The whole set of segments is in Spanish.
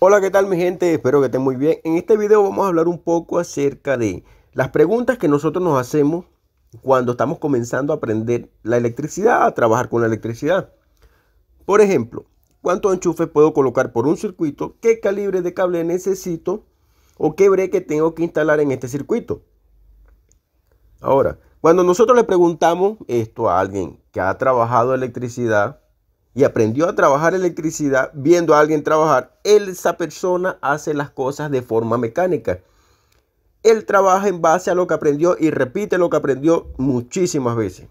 Hola, ¿qué tal mi gente? Espero que estén muy bien. En este video vamos a hablar un poco acerca de las preguntas que nosotros nos hacemos cuando estamos comenzando a aprender la electricidad, a trabajar con la electricidad. Por ejemplo, ¿cuántos enchufes puedo colocar por un circuito? ¿Qué calibre de cable necesito? ¿O qué breque tengo que instalar en este circuito? Ahora, cuando nosotros le preguntamos esto a alguien que ha trabajado electricidad, y aprendió a trabajar electricidad viendo a alguien trabajar, esa persona hace las cosas de forma mecánica. Él trabaja en base a lo que aprendió y repite lo que aprendió muchísimas veces,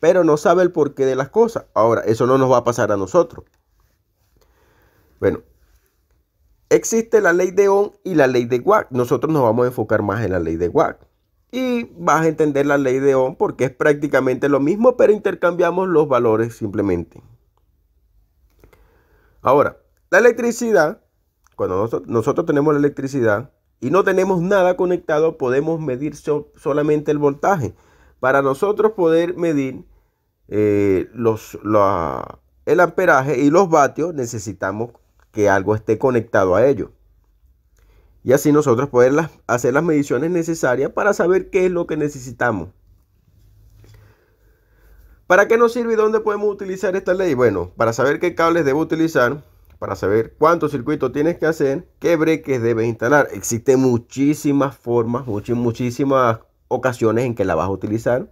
pero no sabe el porqué de las cosas. Ahora, eso no nos va a pasar a nosotros. Bueno, existe la ley de ON y la ley de WAC. Nosotros nos vamos a enfocar más en la ley de Watt Y vas a entender la ley de ON porque es prácticamente lo mismo, pero intercambiamos los valores simplemente. Ahora, la electricidad, cuando nosotros, tenemos la electricidad y no tenemos nada conectado, podemos medir solamente el voltaje. Para nosotros poder medir eh, el amperaje y los vatios, necesitamos que algo esté conectado a ello. Y así nosotros podemos hacer las mediciones necesarias para saber qué es lo que necesitamos. ¿Para qué nos sirve y dónde podemos utilizar esta ley? Bueno, para saber qué cables debo utilizar, para saber cuántos circuitos tienes que hacer, qué breques debes instalar. Existen muchísimas formas, muchísimas ocasiones en que la vas a utilizar,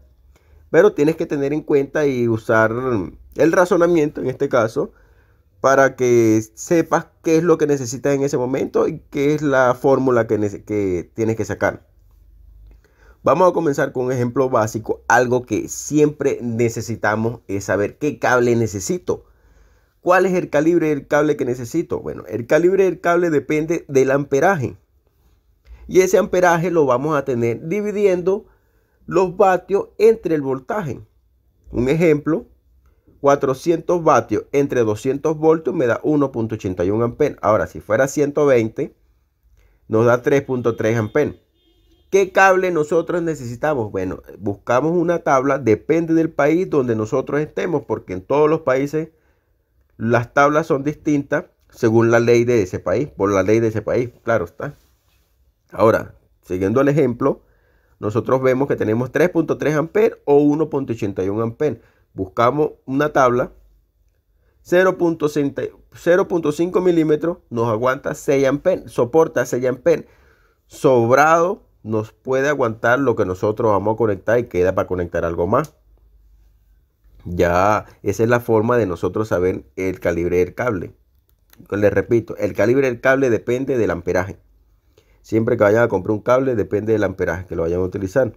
pero tienes que tener en cuenta y usar el razonamiento en este caso para que sepas qué es lo que necesitas en ese momento y qué es la fórmula que, que tienes que sacar. Vamos a comenzar con un ejemplo básico. Algo que siempre necesitamos es saber qué cable necesito. ¿Cuál es el calibre del cable que necesito? Bueno, el calibre del cable depende del amperaje. Y ese amperaje lo vamos a tener dividiendo los vatios entre el voltaje. Un ejemplo, 400 vatios entre 200 voltios me da 1.81 amperes. Ahora, si fuera 120, nos da 3.3 amperes cable nosotros necesitamos? Bueno, buscamos una tabla, depende del país donde nosotros estemos, porque en todos los países las tablas son distintas según la ley de ese país, por la ley de ese país, claro está. Ahora, siguiendo el ejemplo, nosotros vemos que tenemos 3.3 amperes o 1.81 amperes. Buscamos una tabla, 0.5 milímetros nos aguanta 6 amperes, soporta 6 amperes. Sobrado nos puede aguantar lo que nosotros vamos a conectar y queda para conectar algo más. Ya esa es la forma de nosotros saber el calibre del cable. Les repito, el calibre del cable depende del amperaje. Siempre que vayan a comprar un cable depende del amperaje que lo vayan a utilizar.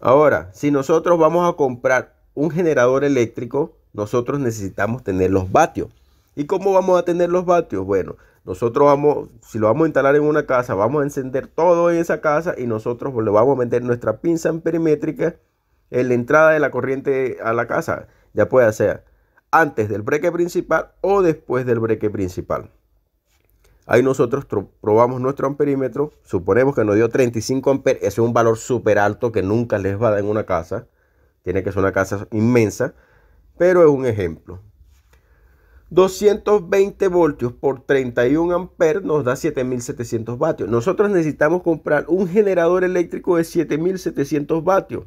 Ahora, si nosotros vamos a comprar un generador eléctrico, nosotros necesitamos tener los vatios. ¿Y cómo vamos a tener los vatios? Bueno, nosotros vamos, si lo vamos a instalar en una casa, vamos a encender todo en esa casa y nosotros le vamos a meter nuestra pinza amperimétrica en la entrada de la corriente a la casa, ya puede ser antes del breque principal o después del breque principal. Ahí nosotros probamos nuestro amperímetro, suponemos que nos dio 35 amperes, es un valor súper alto que nunca les va a dar en una casa, tiene que ser una casa inmensa, pero es un ejemplo. 220 voltios por 31 amperes nos da 7700 vatios. Nosotros necesitamos comprar un generador eléctrico de 7700 vatios.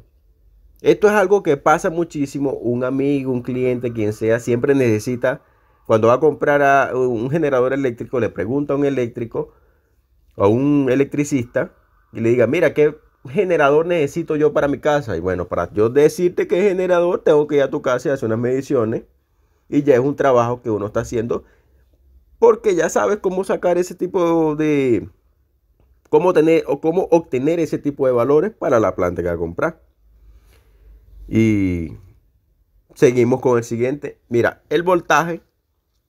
Esto es algo que pasa muchísimo. Un amigo, un cliente, quien sea, siempre necesita, cuando va a comprar un generador eléctrico, le pregunta a un eléctrico o a un electricista y le diga, mira, ¿qué generador necesito yo para mi casa? Y bueno, para yo decirte qué generador, tengo que ir a tu casa y hacer unas mediciones y ya es un trabajo que uno está haciendo porque ya sabes cómo sacar ese tipo de cómo tener o cómo obtener ese tipo de valores para la planta que va a comprar. Y seguimos con el siguiente. Mira, el voltaje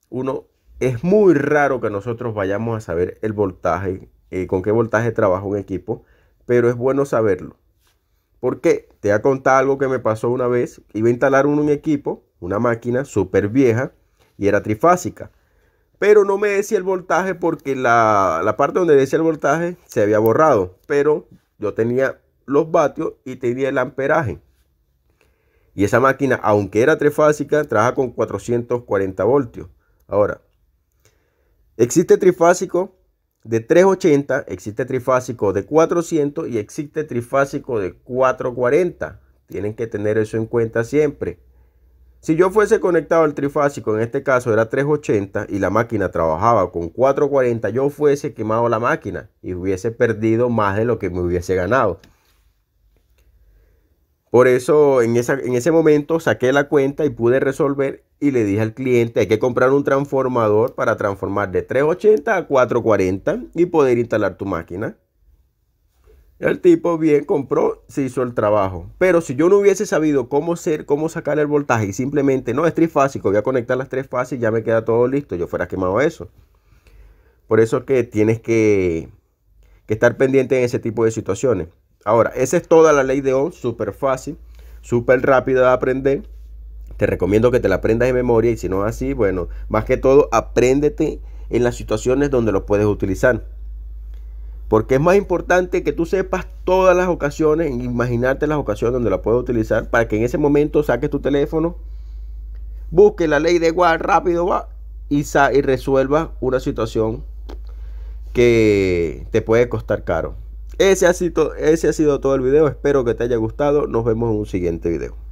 uno es muy raro que nosotros vayamos a saber el voltaje eh, con qué voltaje trabaja un equipo, pero es bueno saberlo. Porque te voy a contar algo que me pasó una vez. Iba a instalar un, equipo, una máquina súper vieja y era trifásica. Pero no me decía el voltaje porque la, la, parte donde decía el voltaje se había borrado. Pero yo tenía los vatios y tenía el amperaje. Y esa máquina, aunque era trifásica, trabaja con 440 voltios. Ahora, existe trifásico de 380, existe trifásico de 400 y existe trifásico de 440. Tienen que tener eso en cuenta siempre. Si yo fuese conectado al trifásico, en este caso era 380 y la máquina trabajaba con 440, yo fuese quemado la máquina y hubiese perdido más de lo que me hubiese ganado. Por eso en, ese momento saqué la cuenta y pude resolver y le dije al cliente, hay que comprar un transformador para transformar de 380 a 440 y poder instalar tu máquina. El tipo bien compró, se hizo el trabajo. Pero si yo no hubiese sabido cómo hacer, cómo sacar el voltaje y simplemente, no, es trifásico, voy a conectar las tres fases y ya me queda todo listo, yo fuera quemado eso. Por eso que tienes que, que estar pendiente en ese tipo de situaciones. Ahora, esa es toda la ley de Ohm, súper fácil, súper rápida de aprender. Te recomiendo que te la aprendas de memoria y si no es así, bueno, más que todo, apréndete en las situaciones donde lo puedes utilizar. Porque es más importante que tú sepas todas las ocasiones, imaginarte las ocasiones donde la puedes utilizar, para que en ese momento saques tu teléfono, busques la ley de Ohm rápido va, y, y resuelvas una situación que te puede costar caro. Ese ha sido, todo el video. Espero que te haya gustado. Nos vemos en un siguiente video.